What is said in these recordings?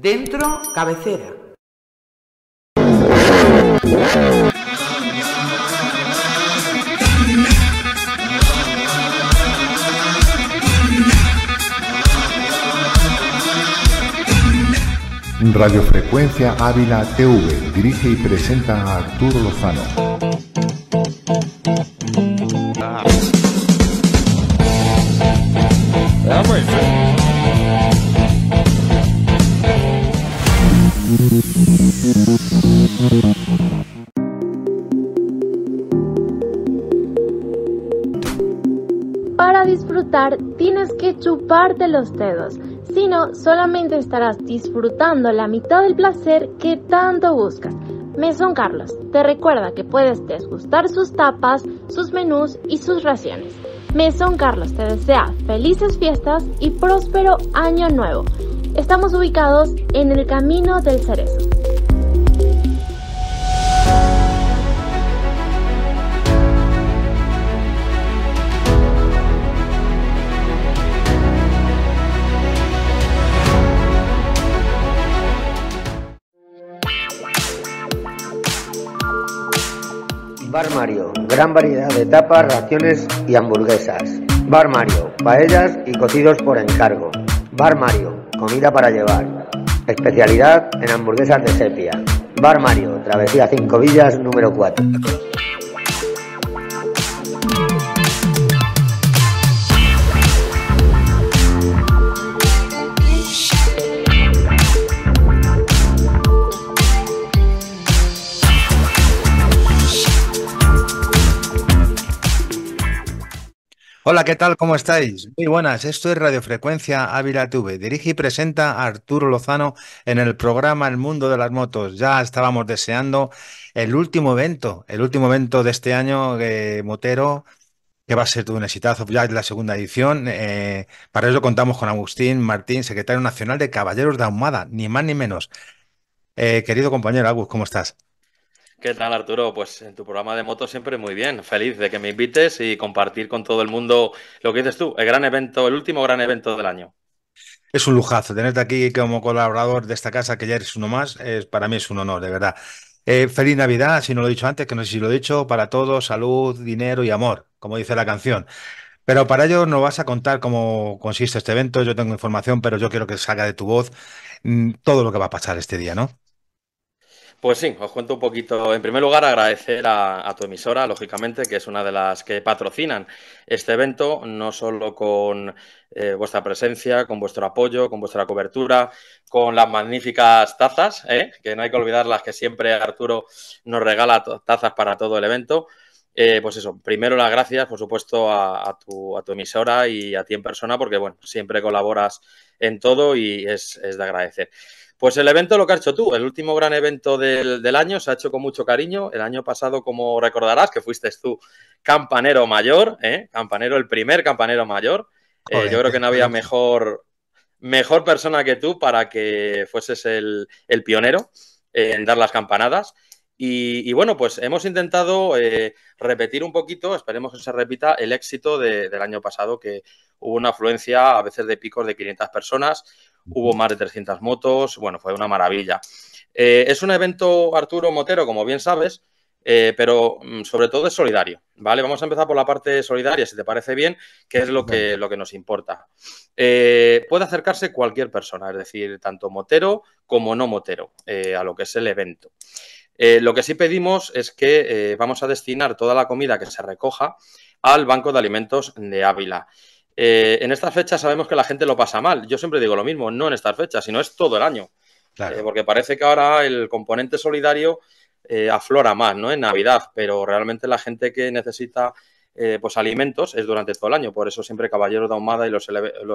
Dentro, cabecera. Radiofrecuencia Ávila TV dirige y presenta a Arturo Lozano. chuparte los dedos, sino solamente estarás disfrutando la mitad del placer que tanto buscas. Mesón Carlos te recuerda que puedes desgustar sus tapas, sus menús y sus raciones. Mesón Carlos te desea felices fiestas y próspero año nuevo. Estamos ubicados en el Camino del Cerezo. Bar Mario, gran variedad de tapas, raciones y hamburguesas. Bar Mario, paellas y cocidos por encargo. Bar Mario, comida para llevar. Especialidad en hamburguesas de sepia. Bar Mario, Travesía 5 Villas número 4. Hola, ¿qué tal? ¿Cómo estáis? Muy buenas, esto es Radiofrecuencia Ávila TV. Dirige y presenta a Arturo Lozano en el programa El Mundo de las Motos. Ya estábamos deseando el último evento, el último evento de este año, de eh, Motero, que va a ser todo un exitazo, ya es la segunda edición. Eh, para eso contamos con Agustín Martín, secretario nacional de Caballeros de Ahumada, ni más ni menos. Eh, querido compañero Agus, ¿cómo estás? ¿Qué tal, Arturo? Pues en tu programa de moto siempre muy bien. Feliz de que me invites y compartir con todo el mundo lo que dices tú, el gran evento, el último gran evento del año. Es un lujazo tenerte aquí como colaborador de esta casa, que ya eres uno más. para mí es un honor, de verdad. Eh, feliz Navidad, si no lo he dicho antes, que no sé si lo he dicho, para todos, salud, dinero y amor, como dice la canción. Pero para ello no vas a contar cómo consiste este evento. Yo tengo información, pero yo quiero que salga de tu voz mm, todo lo que va a pasar este día, ¿no? Pues sí, os cuento un poquito. En primer lugar, agradecer a, tu emisora, lógicamente, que es una de las que patrocinan este evento, no solo con eh, vuestra presencia, con vuestro apoyo, con vuestra cobertura, con las magníficas tazas, ¿eh? que no hay que olvidar las que siempre Arturo nos regala tazas para todo el evento. Eh, pues eso, primero las gracias, por supuesto, a, tu, emisora y a ti en persona, porque, bueno, siempre colaboras en todo y es de agradecer. Pues el evento lo que has hecho tú, el último gran evento del, año, se ha hecho con mucho cariño. El año pasado, como recordarás, que fuiste tú campanero mayor, ¿eh? campanero, el primer campanero mayor. Eh, yo creo que no había mejor, mejor persona que tú para que fueses el, pionero eh, en dar las campanadas. Y, bueno, pues hemos intentado repetir un poquito, esperemos que se repita, el éxito del año pasado, que hubo una afluencia a veces de picos de 500 personas hubo más de 300 motos, bueno, fue una maravilla. Eh, es un evento, Arturo Motero, como bien sabes, eh, pero mm, sobre todo es solidario, ¿vale? Vamos a empezar por la parte solidaria, si te parece bien, que es lo que, lo que nos importa. Eh, puede acercarse cualquier persona, es decir, tanto motero como no motero, a lo que es el evento. lo que sí pedimos es que vamos a destinar toda la comida que se recoja al Banco de Alimentos de Ávila. Eh, en estas fechas sabemos que la gente lo pasa mal. Yo siempre digo lo mismo, no en estas fechas, sino es todo el año. Eh, porque parece que ahora el componente solidario eh, aflora más, ¿no? En Navidad, pero realmente la gente que necesita pues alimentos es durante todo el año. Por eso siempre Caballero de Ahumada y los,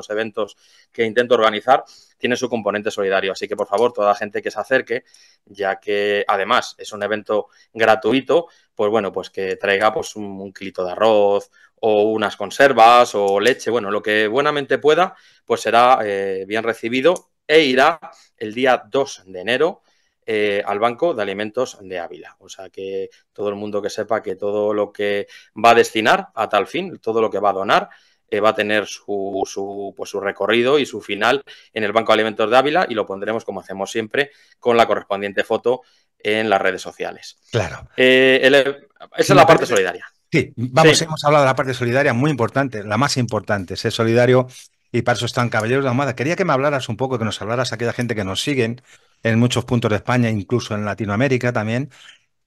eventos que intento organizar tienen su componente solidario. Así que, por favor, toda la gente que se acerque, ya que además es un evento gratuito, pues bueno, pues que traiga pues un, un kilito de arroz, o unas conservas o leche, bueno, lo que buenamente pueda, pues será eh, bien recibido e irá el día 2 de enero eh, al Banco de Alimentos de Ávila. O sea que todo el mundo que sepa que todo lo que va a destinar a tal fin, todo lo que va a donar, eh, va a tener su, su, pues, su recorrido y su final en el Banco de Alimentos de Ávila y lo pondremos, como hacemos siempre, con la correspondiente foto en las redes sociales. Claro. esa es la parte solidaria. Sí, vamos, hemos hablado de la parte solidaria, muy importante, la más importante, ser solidario y para eso están Caballeros de Ahumada. Quería que me hablaras un poco, que nos hablaras a aquella gente que nos siguen en muchos puntos de España, incluso en Latinoamérica también.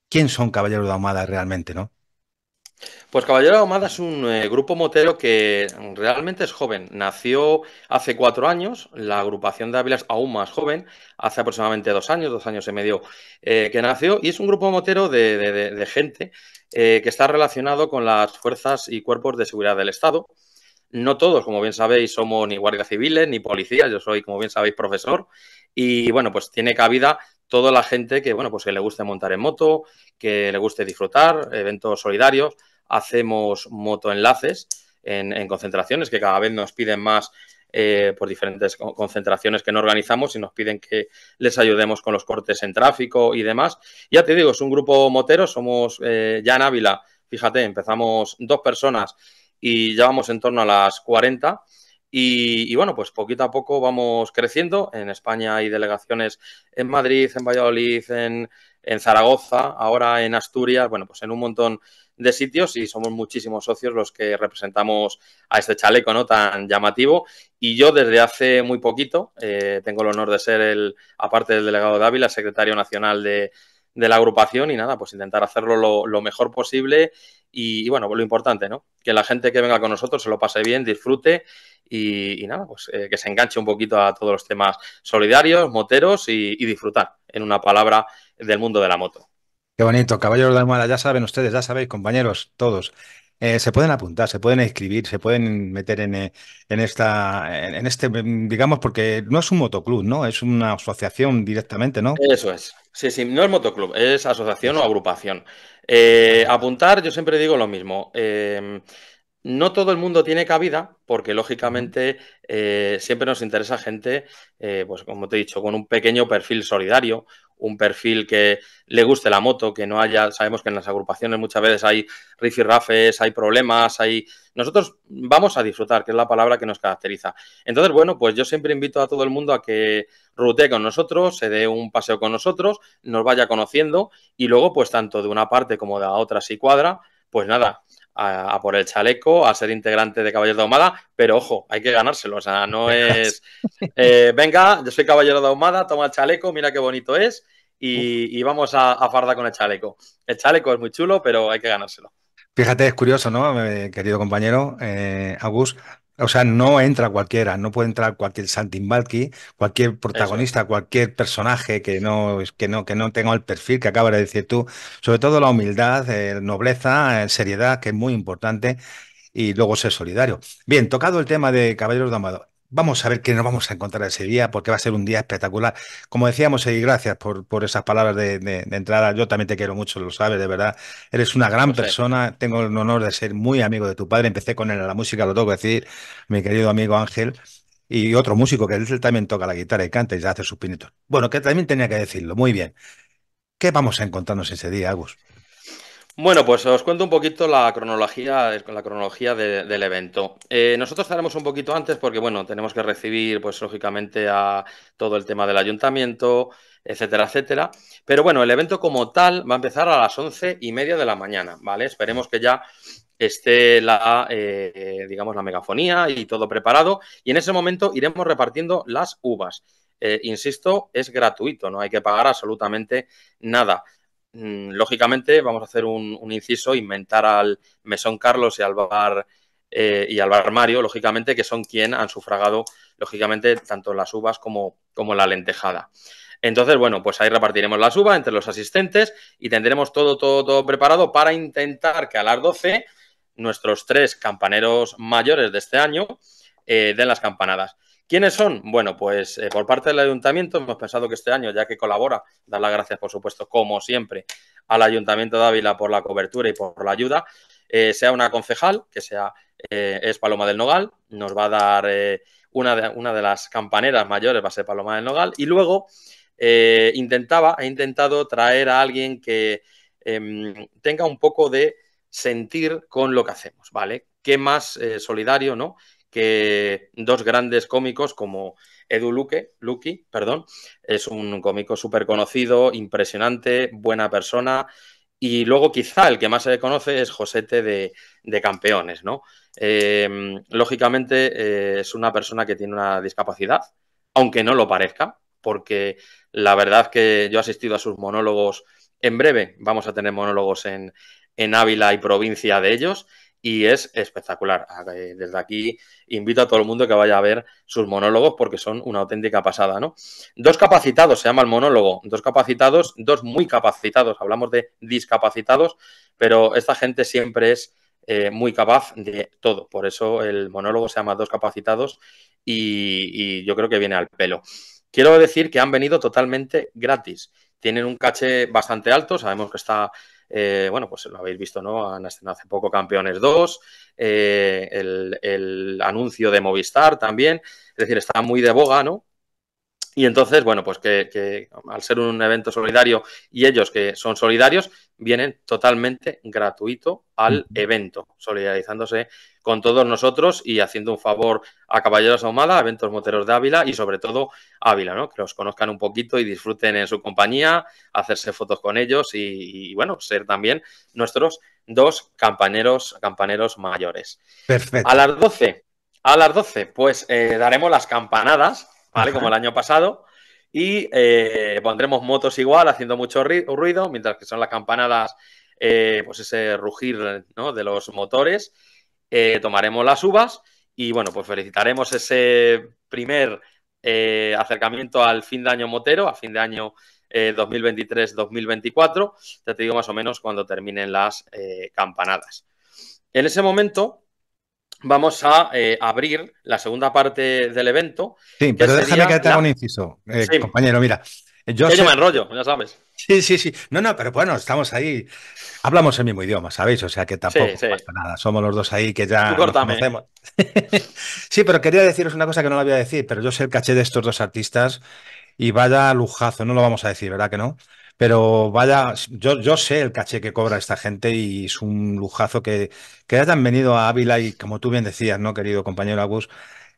¿Quién son Caballeros de Ahumada realmente, no? Pues Caballeros de Ahumada es un eh, grupo motero que realmente es joven. Nació hace cuatro años, la agrupación de Ávila es aún más joven, hace aproximadamente dos años, dos años y medio eh, que nació, y es un grupo motero de gente eh, que está relacionado con las fuerzas y cuerpos de seguridad del Estado. No todos, como bien sabéis, somos ni guardias civiles ni policías. Yo soy, como bien sabéis, profesor. Y bueno, pues tiene cabida toda la gente que, bueno, pues que le guste montar en moto, que le guste disfrutar, eventos solidarios. Hacemos motoenlaces en concentraciones que cada vez nos piden más eh, por diferentes concentraciones que no organizamos y nos piden que les ayudemos con los cortes en tráfico y demás. Ya te digo, es un grupo motero, somos ya eh, en Ávila, fíjate, empezamos dos personas y ya vamos en torno a las 40. Y, bueno, pues poquito a poco vamos creciendo. En España hay delegaciones en Madrid, en Valladolid, en, en Zaragoza, ahora en Asturias, bueno, pues en un montón de sitios y somos muchísimos socios los que representamos a este chaleco ¿no? tan llamativo. Y yo desde hace muy poquito eh, tengo el honor de ser el, aparte del delegado de Ávila, secretario nacional de, la agrupación y nada, pues intentar hacerlo lo mejor posible y, bueno, lo importante, ¿no? Que la gente que venga con nosotros se lo pase bien, disfrute y, nada, pues eh, que se enganche un poquito a todos los temas solidarios, moteros y, disfrutar, en una palabra, del mundo de la moto. Qué bonito, caballeros de Mala, ya saben ustedes, ya sabéis, compañeros, todos. Eh, se pueden apuntar, se pueden inscribir, se pueden meter en, eh, esta, en este, digamos, porque no es un motoclub, ¿no? Es una asociación directamente, ¿no? Eso es. Sí, sí, no es motoclub, es asociación o agrupación. Eh, apuntar, yo siempre digo lo mismo. Eh, no todo el mundo tiene cabida, porque lógicamente eh, siempre nos interesa gente, pues como te he dicho, con un pequeño perfil solidario, un perfil que le guste la moto, que no haya, sabemos que en las agrupaciones muchas veces hay rifirrafes, hay problemas, hay... Nosotros vamos a disfrutar, que es la palabra que nos caracteriza. Entonces, bueno, pues yo siempre invito a todo el mundo a que rute con nosotros, se dé un paseo con nosotros, nos vaya conociendo y luego, pues tanto de una parte como de la otra si cuadra, pues nada, a, por el chaleco, a ser integrante de Caballero de Ahumada, pero ojo, hay que ganárselo, o sea, no es, eh, venga, yo soy Caballero de Ahumada, toma el chaleco, mira qué bonito es y, vamos a, farda con el chaleco. El chaleco es muy chulo, pero hay que ganárselo. Fíjate, es curioso, ¿no, querido compañero eh, o sea, no entra cualquiera, no puede entrar cualquier Santimbalki, cualquier protagonista, cualquier personaje que no, que no, que no tenga el perfil que acabas de decir tú. Sobre todo la humildad, eh, nobleza, eh, seriedad, que es muy importante, y luego ser solidario. Bien, tocado el tema de Caballeros de Amado. Vamos a ver qué nos vamos a encontrar ese día, porque va a ser un día espectacular. Como decíamos, y gracias por, por esas palabras de, entrada. Yo también te quiero mucho, lo sabes, de verdad. Eres una gran persona. Tengo el honor de ser muy amigo de tu padre. Empecé con él en la música, lo tengo que decir, mi querido amigo Ángel. Y otro músico que él también toca la guitarra y canta y hace sus pinitos. Bueno, que también tenía que decirlo. Muy bien. ¿Qué vamos a encontrarnos ese día, Agus? Bueno, pues os cuento un poquito la cronología, la cronología del evento. Eh, nosotros estaremos un poquito antes porque, bueno, tenemos que recibir, pues lógicamente, a todo el tema del ayuntamiento, etcétera, etcétera. Pero bueno, el evento como tal va a empezar a las once y media de la mañana, ¿vale? Esperemos que ya esté la, eh, digamos, la megafonía y todo preparado. Y en ese momento iremos repartiendo las uvas. Eh, insisto, es gratuito, no hay que pagar absolutamente nada. Mm, lógicamente, vamos a hacer un, inciso, inventar al Mesón Carlos y al bar eh, y al bar Mario, lógicamente, que son quienes han sufragado, lógicamente, tanto las uvas como, la lentejada. Entonces, bueno, pues ahí repartiremos la uvas entre los asistentes y tendremos todo, todo, todo preparado para intentar que a las 12 nuestros tres campaneros mayores de este año eh, den las campanadas. ¿Quiénes son? Bueno, pues eh, por parte del ayuntamiento hemos pensado que este año, ya que colabora, dar las gracias, por supuesto, como siempre, al ayuntamiento de Ávila por la cobertura y por la ayuda, eh, sea una concejal, que sea eh, es Paloma del Nogal, nos va a dar una, de, una de las campaneras mayores, va a ser Paloma del Nogal, y luego intentaba, ha intentado traer a alguien que em, tenga un poco de sentir con lo que hacemos, ¿vale? Qué más solidario, ¿no? que dos grandes cómicos como Edu Luque, Lucky, perdón, es un cómico súper conocido, impresionante, buena persona. Y luego quizá el que más se le conoce es Josete de, de Campeones, ¿no? Em, lógicamente eh, es una persona que tiene una discapacidad, aunque no lo parezca, porque la verdad que yo he asistido a sus monólogos en breve, vamos a tener monólogos en, en Ávila y provincia de ellos, y es espectacular. Desde aquí invito a todo el mundo que vaya a ver sus monólogos porque son una auténtica pasada, ¿no? Dos capacitados, se llama el monólogo, dos capacitados, dos muy capacitados, hablamos de discapacitados, pero esta gente siempre es eh, muy capaz de todo, por eso el monólogo se llama Dos capacitados y, y yo creo que viene al pelo. Quiero decir que han venido totalmente gratis. Tienen un caché bastante alto, sabemos que está eh, bueno, pues lo habéis visto, ¿no? Han estrenado hace poco Campeones 2, eh, el, el, anuncio de Movistar también, es decir, está muy de boga, ¿no? Y entonces, bueno, pues que, al ser un evento solidario y ellos que son solidarios, vienen totalmente gratuito al evento, solidarizándose con todos nosotros y haciendo un favor a Caballeros Ahumada, a Eventos Moteros de Ávila y sobre todo Ávila, ¿no? Que los conozcan un poquito y disfruten en su compañía, hacerse fotos con ellos y, bueno, ser también nuestros dos campaneros, campaneros mayores. Perfecto. A las 12, a las 12, pues eh, daremos las campanadas como el año pasado. Y eh, pondremos motos igual, haciendo mucho ruido, mientras que son las campanadas, eh, pues ese rugir de los motores. Eh, tomaremos las uvas y bueno, pues felicitaremos ese primer acercamiento al fin de año motero, a fin de año 2023-2024, ya te digo más o menos cuando terminen las campanadas. En ese momento, vamos a eh, abrir la segunda parte del evento. Sí, pero déjame que te haga un inciso, eh, compañero. Mira, yo, me enrollo, ya sabes. Sí, sí, sí. No, no, pero bueno, estamos ahí. Hablamos el mismo idioma, ¿sabéis? O sea que tampoco pasa nada. Somos los dos ahí que ya conocemos. sí, pero quería deciros una cosa que no la voy a decir, pero yo sé el caché de estos dos artistas y vaya lujazo, no lo vamos a decir, ¿verdad que no? Pero vaya, yo, sé el caché que cobra esta gente y es un lujazo que, que hayan venido a Ávila y como tú bien decías, ¿no, querido compañero Agus?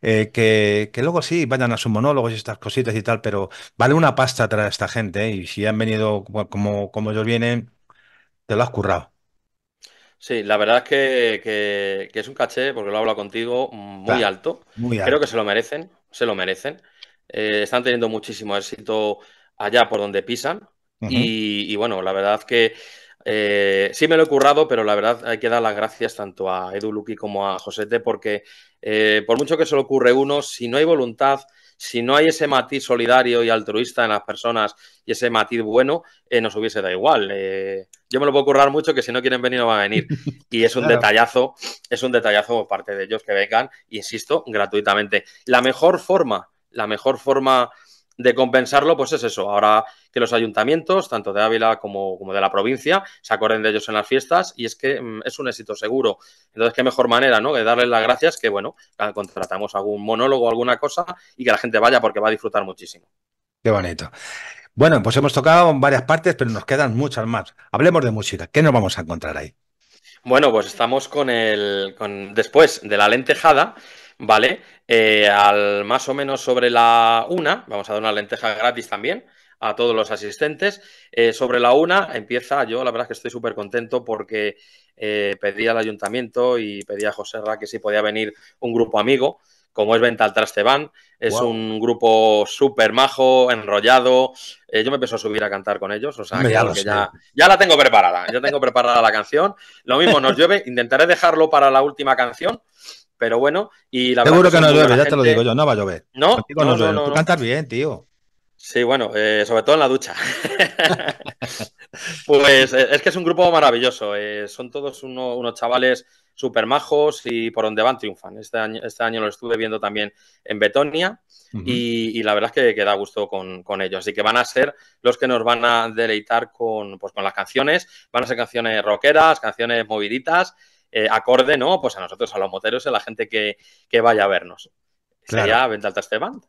Eh, que, luego sí vayan a sus monólogos y estas cositas y tal, pero vale una pasta traer a esta gente ¿eh? y si han venido como, como ellos vienen, te lo has currado. Sí, la verdad es que, es un caché, porque lo he hablado contigo, muy, alto. muy alto. Creo que se lo merecen, se lo merecen. Eh, están teniendo muchísimo éxito allá por donde pisan y, bueno, la verdad que eh, sí me lo he currado, pero la verdad hay que dar las gracias tanto a Edu Luqui como a Josete, porque eh, por mucho que se lo ocurre uno, si no hay voluntad, si no hay ese matiz solidario y altruista en las personas y ese matiz bueno, eh, nos hubiese dado igual. yo me lo puedo currar mucho que si no quieren venir no van a venir. Y es un detallazo, es un detallazo por parte de ellos que vengan, insisto, gratuitamente. La mejor forma, la mejor forma de compensarlo, pues es eso. Ahora que los ayuntamientos, tanto de Ávila como, de la provincia, se acuerden de ellos en las fiestas y es que mm, es un éxito seguro. Entonces, qué mejor manera, ¿no? De darles las gracias que, bueno, contratamos algún monólogo, alguna cosa y que la gente vaya porque va a disfrutar muchísimo. Qué bonito. Bueno, pues hemos tocado varias partes, pero nos quedan muchas más. Hablemos de música. ¿Qué nos vamos a encontrar ahí? Bueno, pues estamos con el. Con, después de la lentejada, ¿vale? Eh, al más o menos sobre la una, vamos a dar una lenteja gratis también a todos los asistentes. Eh, sobre la una empieza, yo la verdad que estoy súper contento porque eh, pedí al ayuntamiento y pedí a José Ra que si podía venir un grupo amigo, como es Venta al Es un grupo súper majo, enrollado. yo me empiezo a subir a cantar con ellos, o sea, que ya, la tengo preparada, ya tengo preparada la canción. Lo mismo nos llueve, intentaré dejarlo para la última canción. Pero bueno, y la Seguro que no llueve, ya te lo digo yo, no va a llover. No, no, no, Tú cantas bien, tío. Sí, bueno, eh, sobre todo en la ducha. pues eh, es que es un grupo maravilloso. Eh, son todos unos chavales súper majos y por donde van triunfan. Este año, este año lo estuve viendo también en Betonia y, la verdad es que, queda da gusto con, ellos. Así que van a ser los que nos van a deleitar con, pues, con las canciones. Van a ser canciones rockeras, canciones moviditas eh, acorde, ¿no? Pues a nosotros, a los moteros, a la gente que, vaya a vernos. Sería venta al traste band.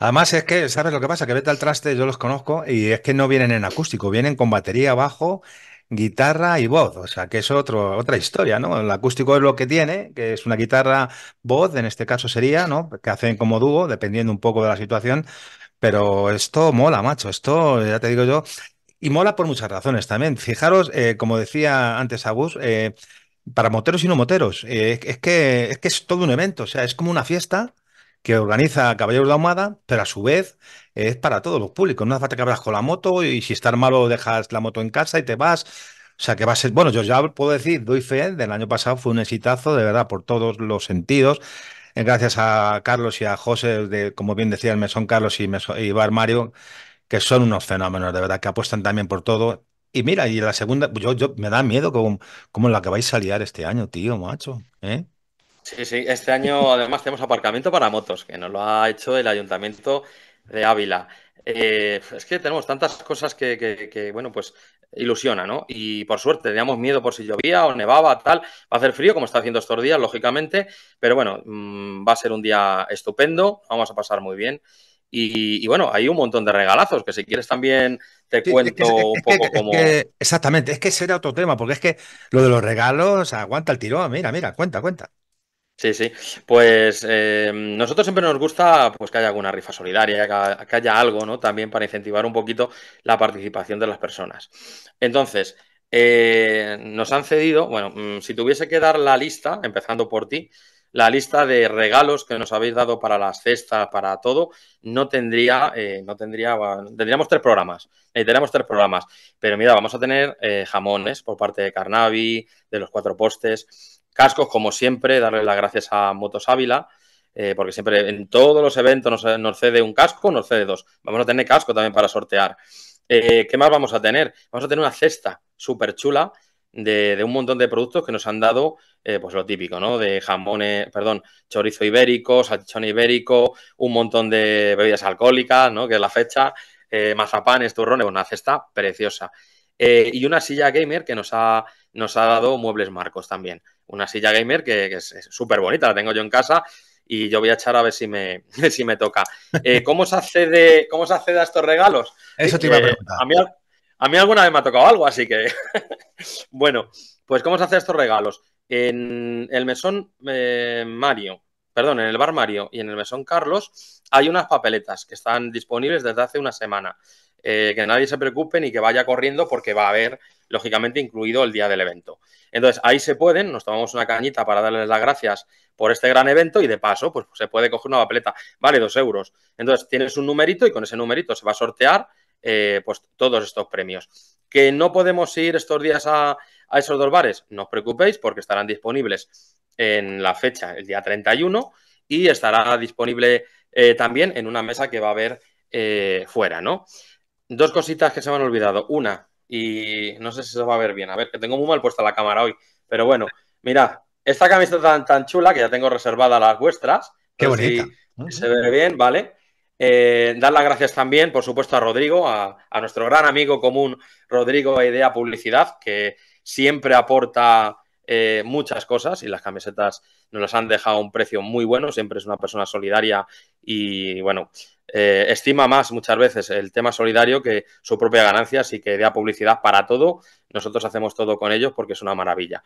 Además es que, ¿sabes lo que pasa? Que venta al traste, yo los conozco, y es que no vienen en acústico, vienen con batería bajo, guitarra y voz, o sea, que es otro, otra historia, ¿no? El acústico es lo que tiene, que es una guitarra voz, en este caso sería, ¿no? Que hacen como dúo, dependiendo un poco de la situación, pero esto mola, macho, esto, ya te digo yo, y mola por muchas razones también. Fijaros, eh, como decía antes Agus, eh, para moteros y no moteros. Eh, es, que, es que es todo un evento, o sea, es como una fiesta que organiza Caballeros de Humada, pero a su vez es para todos los públicos. No hace falta que abras con la moto y si estás malo dejas la moto en casa y te vas. O sea, que va a ser, bueno, yo ya puedo decir, doy fe, del año pasado fue un exitazo, de verdad, por todos los sentidos. Eh, gracias a Carlos y a José, como bien decía el Mesón Carlos y, y Bar Mario, que son unos fenómenos, de verdad, que apuestan también por todo. Y mira, y la segunda, yo, yo me da miedo como en la que vais a liar este año, tío, macho. ¿eh? Sí, sí, este año además tenemos aparcamiento para motos, que nos lo ha hecho el ayuntamiento de Ávila. Eh, es que tenemos tantas cosas que, bueno, pues ilusiona, ¿no? Y por suerte, teníamos miedo por si llovía o nevaba, tal. Va a hacer frío, como está haciendo estos días, lógicamente, pero bueno, mm, va a ser un día estupendo, vamos a pasar muy bien. Y, bueno, hay un montón de regalazos que si quieres también te cuento un poco cómo. exactamente, es que será otro tema, porque es que lo de los regalos aguanta el tirón. Mira, mira, cuenta, cuenta. Sí, sí. Pues eh, nosotros siempre nos gusta pues, que haya alguna rifa solidaria, que, haya algo, ¿no? También para incentivar un poquito la participación de las personas. Entonces, eh, nos han cedido, bueno, mm, si tuviese que dar la lista, empezando por ti, la lista de regalos que nos habéis dado para las cestas, para todo, no tendría, eh, no tendría, tendríamos tres programas, eh, tenemos tres programas, pero mira, vamos a tener eh, jamones por parte de Carnavi, de los cuatro postes, cascos como siempre, darle las gracias a Motos Ávila, porque siempre en todos los eventos nos, nos, cede un casco, nos cede dos, vamos a tener casco también para sortear. ¿Qué más vamos a tener? Vamos a tener una cesta súper chula de, un montón de productos que nos han dado, eh, pues lo típico, ¿no? De jamones, perdón, chorizo ibérico, salchichón ibérico, un montón de bebidas alcohólicas, ¿no? Que es la fecha, eh, mazapanes, turrones, pues una cesta preciosa. Eh, y una silla gamer que nos ha, nos ha dado Muebles Marcos también. Una silla gamer que, es súper bonita, la tengo yo en casa y yo voy a echar a ver si me, si me toca. ¿cómo, se accede, ¿Cómo se a estos regalos? Eso te iba a preguntar. A mí alguna vez me ha tocado algo, así que. bueno, pues ¿cómo se hacen estos regalos? En el mesón eh, Mario, perdón, en el bar Mario y en el mesón Carlos hay unas papeletas que están disponibles desde hace una semana. Eh, que nadie se preocupe ni que vaya corriendo porque va a haber, lógicamente, incluido el día del evento. Entonces, ahí se pueden, nos tomamos una cañita para darles las gracias por este gran evento y de paso, pues se puede coger una papeleta, vale dos euros. Entonces, tienes un numerito y con ese numerito se va a sortear eh, pues todos estos premios. ¿Que no podemos ir estos días a, esos dos bares? No os preocupéis porque estarán disponibles en la fecha, el día 31, y estará disponible eh, también en una mesa que va a haber eh, fuera, ¿no? Dos cositas que se me han olvidado. Una, y no sé si se va a ver bien, a ver, que tengo muy mal puesta la cámara hoy, pero bueno, mirad, esta camisa tan, chula, que ya tengo reservada las vuestras, que bonita. se ve bien, ¿vale? Eh, dar las gracias también, por supuesto, a Rodrigo, a, nuestro gran amigo común Rodrigo Idea Publicidad, que siempre aporta eh, muchas cosas y las camisetas nos las han dejado a un precio muy bueno, siempre es una persona solidaria y bueno, eh, estima más muchas veces el tema solidario que su propia ganancia, así que idea publicidad para todo. Nosotros hacemos todo con ellos porque es una maravilla.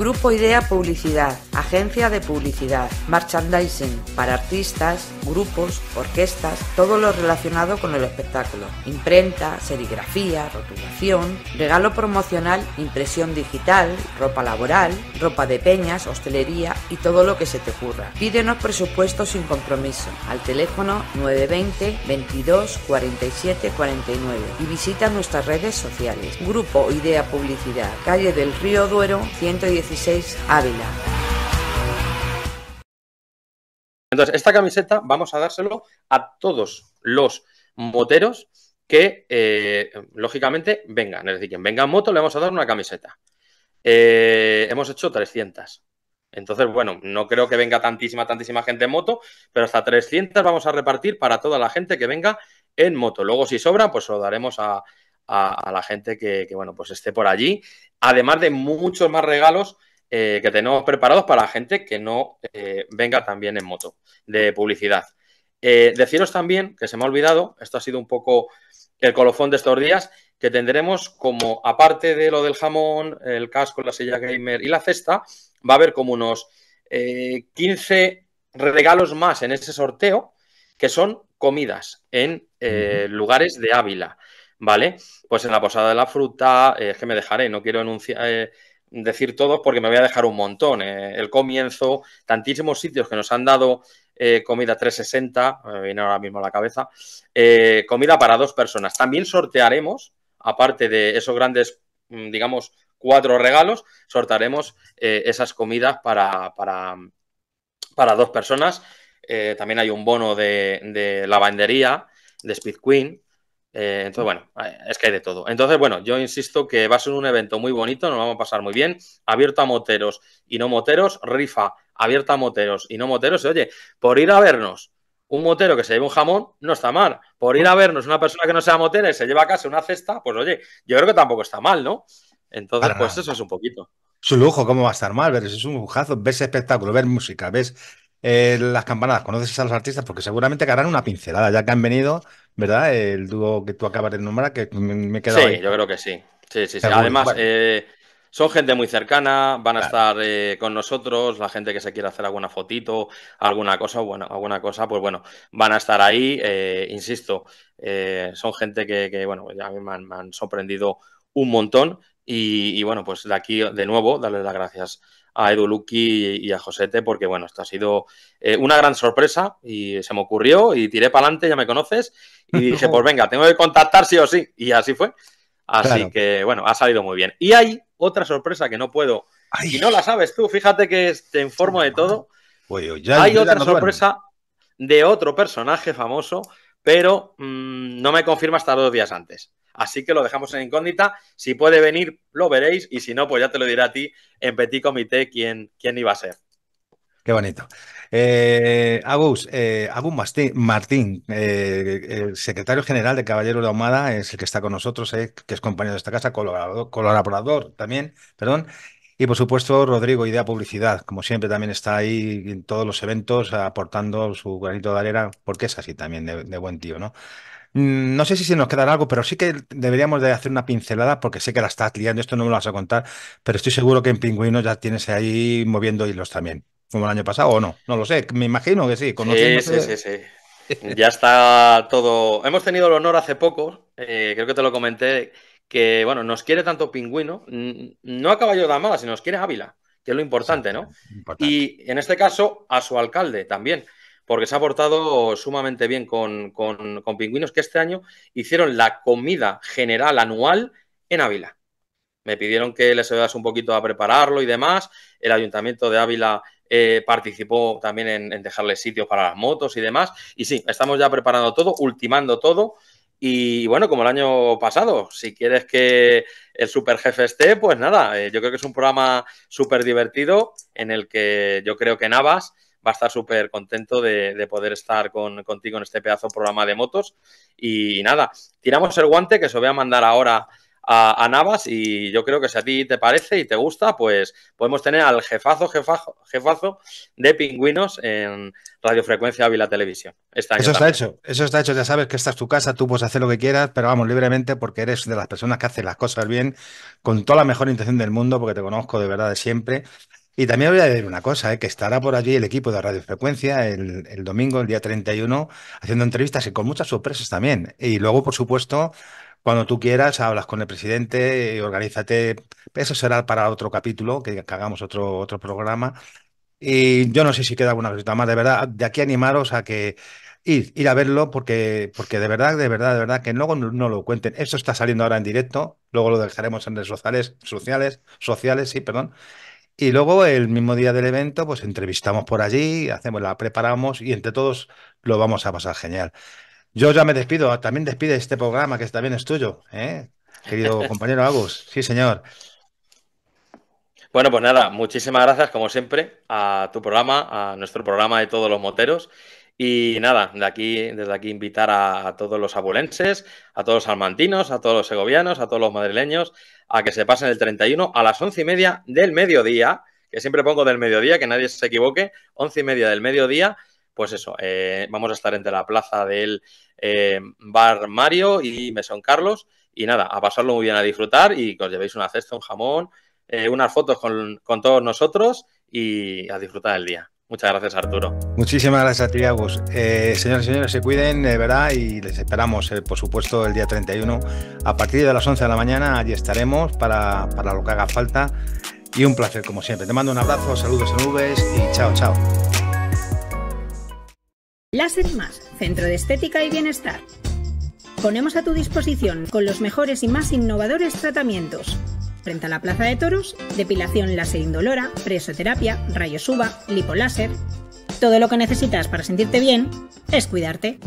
Grupo Idea Publicidad, agencia de publicidad, merchandising para artistas, grupos, orquestas, todo lo relacionado con el espectáculo, imprenta, serigrafía, rotulación, regalo promocional, impresión digital, ropa laboral, ropa de peñas, hostelería y todo lo que se te ocurra. Pídenos presupuestos sin compromiso al teléfono 920 22 47 49 y visita nuestras redes sociales. Grupo Idea Publicidad, calle del Río Duero 110 16 Ávila. Entonces, esta camiseta vamos a dárselo a todos los moteros que, eh, lógicamente, vengan. Es decir, quien venga en moto le vamos a dar una camiseta. Eh, hemos hecho 300. Entonces, bueno, no creo que venga tantísima, tantísima gente en moto, pero hasta 300 vamos a repartir para toda la gente que venga en moto. Luego, si sobra, pues lo daremos a, la gente que, que, bueno, pues esté por allí además de muchos más regalos eh, que tenemos preparados para la gente que no eh, venga también en moto de publicidad. Eh, deciros también, que se me ha olvidado, esto ha sido un poco el colofón de estos días, que tendremos como, aparte de lo del jamón, el casco, la silla gamer y la cesta, va a haber como unos 15 regalos más en ese sorteo, que son comidas en lugares de Ávila. ¿vale? Pues en la posada de la fruta, eh, es que me dejaré, no quiero enunciar, eh, decir todo porque me voy a dejar un montón. Eh. el comienzo, tantísimos sitios que nos han dado comida 360, me viene ahora mismo a la cabeza, comida para dos personas. También sortearemos, aparte de esos grandes, mm, digamos, cuatro regalos, sortearemos esas comidas para, para, dos personas. también hay un bono de, de lavandería, de Speed Queen, eh, entonces, bueno, eh, es que hay de todo. Entonces, bueno, yo insisto que va a ser un evento muy bonito, nos vamos a pasar muy bien. Abierto a moteros y no moteros, rifa, abierto a moteros y no moteros. oye, por ir a vernos un motero que se lleva un jamón, no está mal. Por ir a vernos una persona que no sea motera y se lleva a casa una cesta, pues oye, yo creo que tampoco está mal, ¿no? Entonces, pues eso es un poquito. Su lujo, ¿cómo va a estar mal? Ver, es un lujazo, ves espectáculo, ver música, ves eh, las campanadas, conoces a los artistas porque seguramente que harán una pincelada, ya que han venido, ¿verdad? El dúo que tú acabas de nombrar, que me, he quedado. Sí, yo creo que sí. Sí, sí, sí. Además, eh, son gente muy cercana, van a estar eh, con nosotros, la gente que se quiera hacer alguna fotito, alguna cosa, bueno, alguna cosa, pues bueno, van a estar ahí, insisto, son gente que, bueno, a mí me han, sorprendido un montón y, y, bueno, pues de aquí, de nuevo, darles las gracias a Edu Lucky y a Josete, porque bueno, esto ha sido eh, una gran sorpresa y se me ocurrió y tiré para adelante, ya me conoces, y dije, pues venga, tengo que contactar sí o sí, y así fue. Así que bueno, ha salido muy bien. Y hay otra sorpresa que no puedo, y no la sabes tú, fíjate que te informo de todo. hay otra sorpresa de otro personaje famoso, pero mm, no me confirma hasta dos días antes. Así que lo dejamos en incógnita. Si puede venir, lo veréis. Y si no, pues ya te lo dirá a ti en Petit Comité quién, quién iba a ser. Qué bonito. Eh, Agus, eh, Martín, eh, el secretario general de Caballero de Ahumada, es el que está con nosotros, eh, que es compañero de esta casa, colaborador, también, perdón. Y por supuesto, Rodrigo, Idea Publicidad, como siempre, también está ahí en todos los eventos aportando su granito de arena, porque es así también, de buen tío, ¿no? Mm, no sé si se nos queda algo, pero sí que deberíamos de hacer una pincelada porque sé que la estás liando, esto no me lo vas a contar, pero estoy seguro que en Pingüino ya tienes ahí moviendo hilos también, como el año pasado o no, no lo sé, me imagino que sí. Sí, sí, sí, sí, Ya está todo. Hemos tenido el honor hace poco, eh, creo que te lo comenté, que bueno, nos quiere tanto Pingüino, no a Caballo de Amada, sino nos quiere Ávila, que es lo importante, ¿no? Y en este caso a su alcalde también porque se ha portado sumamente bien con, Pingüinos, que este año hicieron la comida general anual en Ávila. Me pidieron que les ayudase un poquito a prepararlo y demás. El ayuntamiento de Ávila eh, participó también en, dejarle dejarles sitios para las motos y demás. Y sí, estamos ya preparando todo, ultimando todo. Y bueno, como el año pasado, si quieres que el super jefe esté, pues nada, eh, yo creo que es un programa súper divertido en el que yo creo que Navas va a estar súper contento de, poder estar con, contigo en este pedazo programa de motos. Y nada, tiramos el guante que se voy a mandar ahora a, Navas y yo creo que si a ti te parece y te gusta, pues podemos tener al jefazo, jefazo, jefazo de pingüinos en radiofrecuencia Ávila Televisión. Este eso está hecho, eso está hecho, ya sabes que esta es tu casa, tú puedes hacer lo que quieras, pero vamos libremente porque eres de las personas que hacen las cosas bien, con toda la mejor intención del mundo, porque te conozco de verdad de siempre. Y también voy a decir una cosa, ¿eh? que estará por allí el equipo de Radiofrecuencia el, el domingo, el día 31, haciendo entrevistas y con muchas sorpresas también. Y luego, por supuesto, cuando tú quieras, hablas con el presidente y organízate. Eso será para otro capítulo, que, hagamos otro, otro programa. Y yo no sé si queda alguna cosita más, de verdad, de aquí animaros a que ir, ir a verlo, porque, porque de verdad, de verdad, de verdad, que luego no, lo cuenten. Esto está saliendo ahora en directo, luego lo dejaremos en redes sociales, sociales, sociales, sí, perdón. Y luego el mismo día del evento, pues entrevistamos por allí, hacemos la preparamos y entre todos lo vamos a pasar genial. Yo ya me despido, ah, también despide este programa que también es tuyo, ¿eh? querido compañero Agus. Sí, señor. Bueno, pues nada, muchísimas gracias como siempre a tu programa, a nuestro programa de todos los moteros y nada, de aquí, desde aquí invitar a, todos los abulenses, a todos los almantinos, a todos los segovianos, a todos los madrileños, a que se pasen el 31 a las once y media del mediodía, que siempre pongo del mediodía, que nadie se equivoque, once y media del mediodía, pues eso, eh, vamos a estar entre la plaza del eh, Bar Mario y Mesón Carlos. Y nada, a pasarlo muy bien, a disfrutar y que os llevéis una cesta, un jamón, eh, unas fotos con, con todos nosotros y a disfrutar el día. Muchas gracias, Arturo. Muchísimas gracias a ti, eh, señores y señores, se cuiden, de verdad, y les esperamos, eh, por supuesto, el día 31. A partir de las 11 de la mañana, allí estaremos para, para lo que haga falta. Y un placer, como siempre. Te mando un abrazo, saludos en nubes y chao, chao. Láser Más, Centro de Estética y Bienestar. Ponemos a tu disposición con los mejores y más innovadores tratamientos frente a la Plaza de Toros, depilación láser indolora, presoterapia, rayos UVA, lipoláser. Todo lo que necesitas para sentirte bien es cuidarte.